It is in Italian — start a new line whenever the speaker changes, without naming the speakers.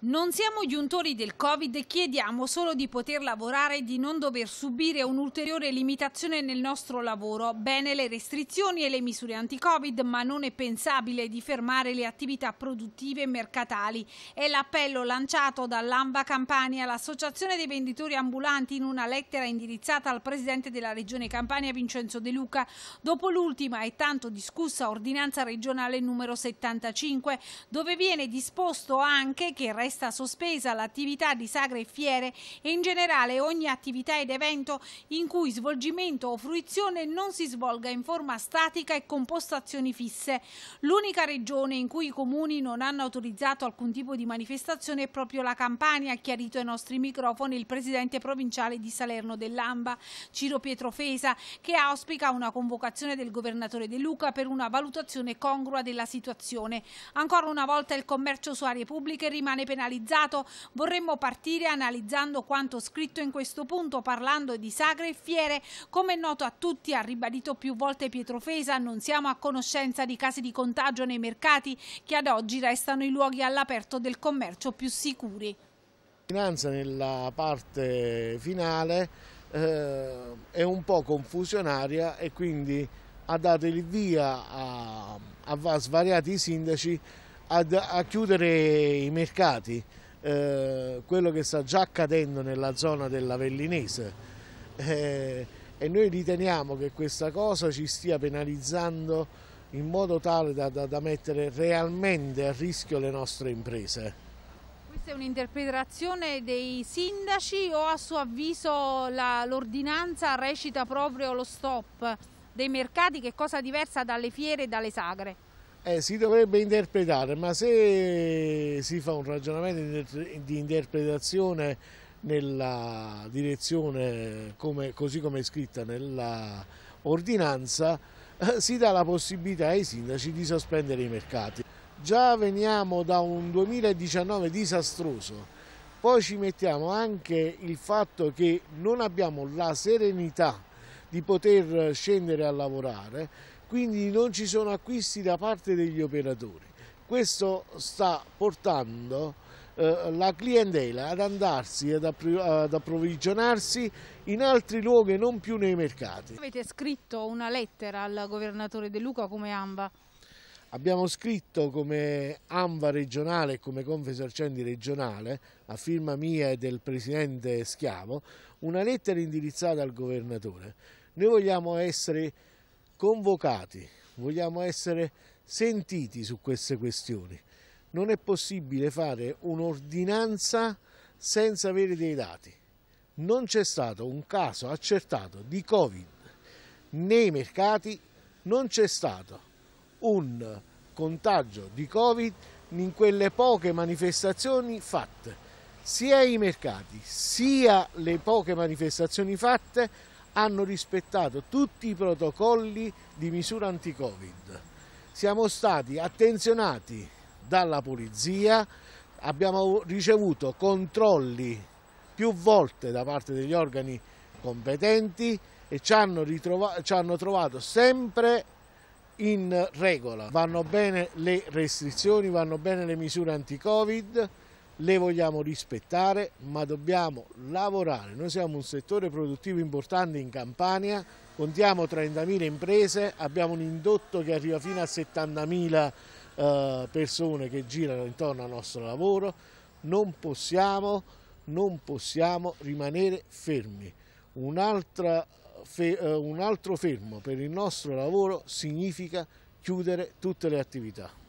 Non siamo giuntori del Covid e chiediamo solo di poter lavorare e di non dover subire un'ulteriore limitazione nel nostro lavoro. Bene le restrizioni e le misure anti-Covid, ma non è pensabile di fermare le attività produttive e mercatali. È l'appello lanciato dall'Amba Campania, l'associazione dei venditori ambulanti, in una lettera indirizzata al presidente della regione Campania, Vincenzo De Luca, dopo l'ultima e tanto discussa ordinanza regionale numero 75, dove viene disposto anche che resta resta sospesa l'attività di sagre e fiere e in generale ogni attività ed evento in cui svolgimento o fruizione non si svolga in forma statica e con postazioni fisse. L'unica regione in cui i comuni non hanno autorizzato alcun tipo di manifestazione è proprio la Campania, ha chiarito ai nostri microfoni il presidente provinciale di Salerno dell'Amba, Ciro Pietro Fesa, che auspica una convocazione del governatore De Luca per una valutazione congrua della situazione. Ancora una volta il commercio su aree pubbliche rimane per penalizzato, vorremmo partire analizzando quanto scritto in questo punto, parlando di sagre e fiere. Come è noto a tutti, ha ribadito più volte Pietro Fesa, non siamo a conoscenza di casi di contagio nei mercati che ad oggi restano i luoghi all'aperto del commercio più sicuri.
Finanza nella parte finale eh, è un po' confusionaria e quindi ha dato il via a, a svariati sindaci ad, a chiudere i mercati, eh, quello che sta già accadendo nella zona dell'Avellinese eh, e noi riteniamo che questa cosa ci stia penalizzando in modo tale da, da, da mettere realmente a rischio le nostre imprese.
Questa è un'interpretazione dei sindaci o a suo avviso l'ordinanza recita proprio lo stop dei mercati che è cosa diversa dalle fiere e dalle sagre?
Eh, si dovrebbe interpretare, ma se si fa un ragionamento di interpretazione nella direzione come, così come è scritta nell'ordinanza, eh, si dà la possibilità ai sindaci di sospendere i mercati. Già veniamo da un 2019 disastroso, poi ci mettiamo anche il fatto che non abbiamo la serenità di poter scendere a lavorare quindi non ci sono acquisti da parte degli operatori. Questo sta portando eh, la clientela ad andarsi, ad, ad approvvigionarsi in altri luoghi, non più nei mercati.
Avete scritto una lettera al governatore De Luca come AMBA?
Abbiamo scritto come AMVA regionale e come Confesercendi regionale, a firma mia e del presidente Schiavo, una lettera indirizzata al governatore. Noi vogliamo essere convocati, vogliamo essere sentiti su queste questioni. Non è possibile fare un'ordinanza senza avere dei dati. Non c'è stato un caso accertato di Covid nei mercati, non c'è stato un contagio di Covid in quelle poche manifestazioni fatte. Sia i mercati sia le poche manifestazioni fatte hanno rispettato tutti i protocolli di misura anti-Covid. Siamo stati attenzionati dalla polizia, abbiamo ricevuto controlli più volte da parte degli organi competenti e ci hanno, ci hanno trovato sempre in regola. Vanno bene le restrizioni, vanno bene le misure anti-Covid, le vogliamo rispettare, ma dobbiamo lavorare. Noi siamo un settore produttivo importante in Campania, contiamo 30.000 imprese, abbiamo un indotto che arriva fino a 70.000 eh, persone che girano intorno al nostro lavoro. Non possiamo, non possiamo rimanere fermi. Un, eh, un altro fermo per il nostro lavoro significa chiudere tutte le attività.